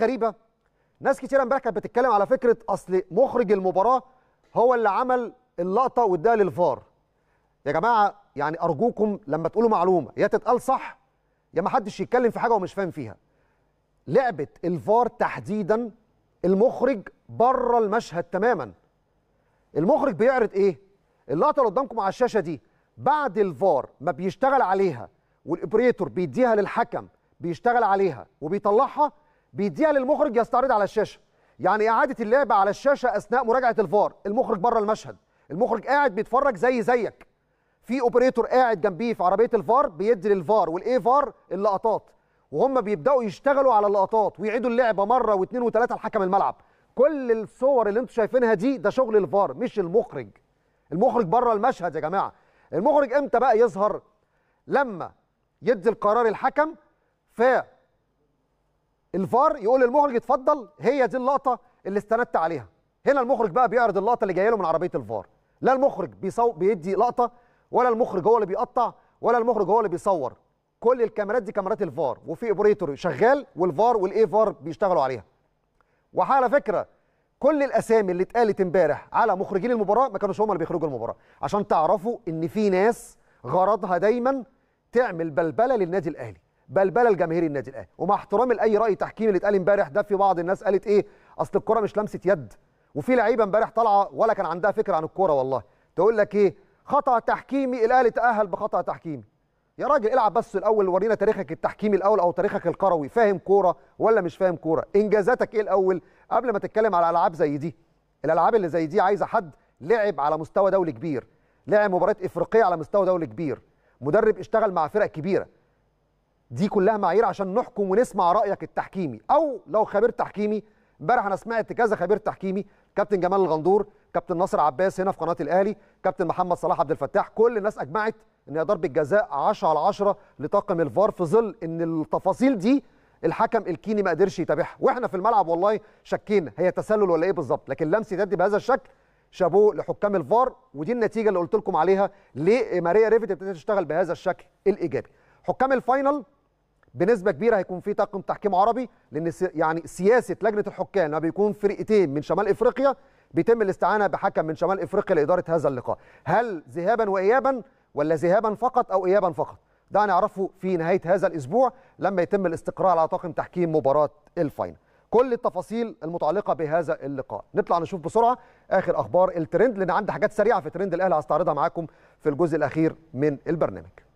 غريبه ناس كتير امبارح كانت بتتكلم على فكره اصل مخرج المباراه هو اللي عمل اللقطه واداها للفار يا جماعه يعني ارجوكم لما تقولوا معلومه يا تتقال صح يا ما حدش يتكلم في حاجه ومش فاهم فيها لعبه الفار تحديدا المخرج بره المشهد تماما المخرج بيعرض ايه اللقطه اللي قدامكم على الشاشه دي بعد الفار ما بيشتغل عليها والاوبريتور بيديها للحكم بيشتغل عليها وبيطلعها بيديها للمخرج يستعرض على الشاشه يعني اعاده اللعب على الشاشه اثناء مراجعه الفار المخرج بره المشهد المخرج قاعد بيتفرج زي زيك في اوبريتور قاعد جنبيه في عربيه الفار بيدي للفار والاي فار اللقطات وهم بيبداوا يشتغلوا على اللقطات ويعيدوا اللعبه مره واثنين وثلاثه لحكم الملعب كل الصور اللي انتم شايفينها دي ده شغل الفار مش المخرج المخرج بره المشهد يا جماعه المخرج امتى بقى يظهر لما يدي القرار الحكم ف الفار يقول للمخرج اتفضل هي دي اللقطه اللي استندت عليها هنا المخرج بقى بيعرض اللقطه اللي جايه له من عربيه الفار لا المخرج بيصو... بيدي لقطه ولا المخرج هو اللي بيقطع ولا المخرج هو اللي بيصور كل الكاميرات دي كاميرات الفار وفي اوبريتور شغال والفار والاي فار بيشتغلوا عليها وعلى فكره كل الاسامي اللي اتقالت امبارح على مخرجين المباراه ما كانوش هم اللي بيخرجوا المباراه عشان تعرفوا ان في ناس غرضها دايما تعمل بلبله للنادي الاهلي بلبله لجماهير النادي الاهلي ومع احترامي لاي راي تحكيمي اللي اتقال امبارح ده في بعض الناس قالت ايه اصل الكره مش لمسه يد وفي لعيبه امبارح طالعه ولا كان عندها فكره عن الكوره والله تقول لك ايه خطا تحكيمي الاهلي تاهل بخطا تحكيمي يا راجل العب بس الاول ورينا تاريخك التحكيمي الاول او تاريخك الكروي فاهم كوره ولا مش فاهم كوره انجازاتك ايه الاول قبل ما تتكلم على العاب زي دي الالعاب اللي زي دي عايزه حد لعب على مستوى دولي كبير لعب مباريات افريقيه على مستوى دولي كبير مدرب اشتغل مع فرق كبيره دي كلها معايير عشان نحكم ونسمع رايك التحكيمي او لو خبير تحكيمي امبارح انا سمعت كذا خبير تحكيمي كابتن جمال الغندور كابتن ناصر عباس هنا في قناه الاهلي كابتن محمد صلاح عبد الفتاح كل الناس اجمعت ان هي ضربه جزاء 10 على 10 لطاقم الفار في ظل ان التفاصيل دي الحكم الكيني ما قدرش يتابعها واحنا في الملعب والله شكينا هي تسلل ولا ايه بالظبط لكن لمسه تدي بهذا الشكل شابوه لحكام الفار ودي النتيجه اللي قلت لكم عليها ليه ماريا ريفيت ابتدت تشتغل بهذا الشكل الايجابي حكام الفاينل بنسبه كبيره هيكون في طاقم تحكيم عربي لان يعني سياسه لجنه الحكام لما بيكون فرقتين من شمال افريقيا بيتم الاستعانه بحكم من شمال افريقيا لاداره هذا اللقاء هل ذهابا وايابا ولا ذهابا فقط او ايابا فقط ده هنعرفه في نهايه هذا الاسبوع لما يتم الاستقراء على طاقم تحكيم مباراه الفاينل كل التفاصيل المتعلقه بهذا اللقاء نطلع نشوف بسرعه اخر اخبار الترند لان عندي حاجات سريعه في ترند الاهلي هستعرضها معاكم في الجزء الاخير من البرنامج